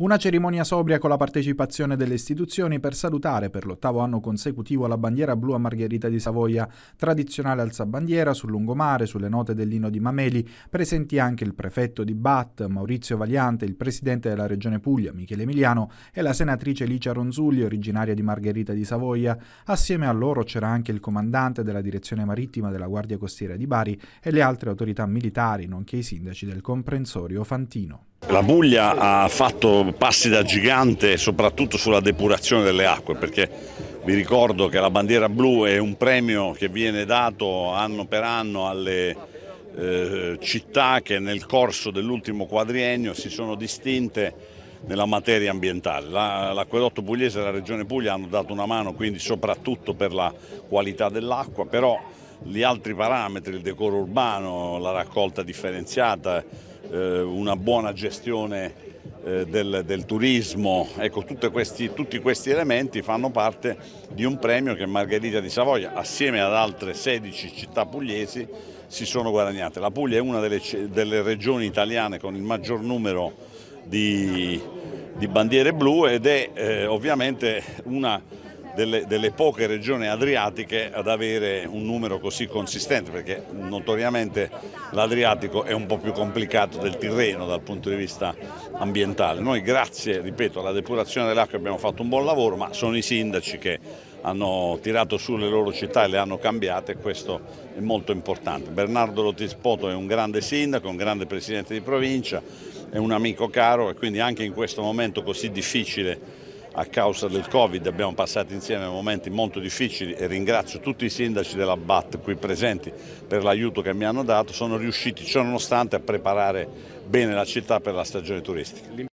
Una cerimonia sobria con la partecipazione delle istituzioni per salutare per l'ottavo anno consecutivo la bandiera blu a Margherita di Savoia, tradizionale alzabandiera sul lungomare, sulle note dell'ino di Mameli, presenti anche il prefetto di Bat, Maurizio Valiante, il presidente della regione Puglia, Michele Emiliano, e la senatrice Licia Ronzulli, originaria di Margherita di Savoia. Assieme a loro c'era anche il comandante della direzione marittima della Guardia Costiera di Bari e le altre autorità militari, nonché i sindaci del comprensorio Fantino. La Puglia ha fatto passi da gigante soprattutto sulla depurazione delle acque perché vi ricordo che la bandiera blu è un premio che viene dato anno per anno alle eh, città che nel corso dell'ultimo quadriennio si sono distinte nella materia ambientale. l'acquedotto pugliese e la regione Puglia hanno dato una mano quindi soprattutto per la qualità dell'acqua, però gli altri parametri, il decoro urbano, la raccolta differenziata, eh, una buona gestione eh, del, del, turismo, ecco, questi, tutti questi elementi fanno parte di un premio che Margherita di Savoia assieme ad altre 16 città pugliesi si sono guadagnate. La Puglia è una delle, delle regioni italiane con il maggior numero di, di bandiere blu ed è eh, ovviamente una delle, delle, poche regioni adriatiche ad avere un numero così consistente perché notoriamente l'Adriatico è un po' più complicato del Tirreno dal punto di vista ambientale. Noi grazie, ripeto, alla depurazione dell'acqua abbiamo fatto un buon lavoro ma sono i sindaci che hanno tirato su le loro città e le hanno cambiate e questo è molto importante. Bernardo Lotispoto è un grande sindaco, un grande presidente di provincia, è un amico caro e quindi anche in questo momento così difficile a causa del Covid, abbiamo passato insieme momenti molto difficili e ringrazio tutti i sindaci della BAT qui presenti per l'aiuto che mi hanno dato, sono riusciti ciononostante a preparare bene la città per la stagione turistica.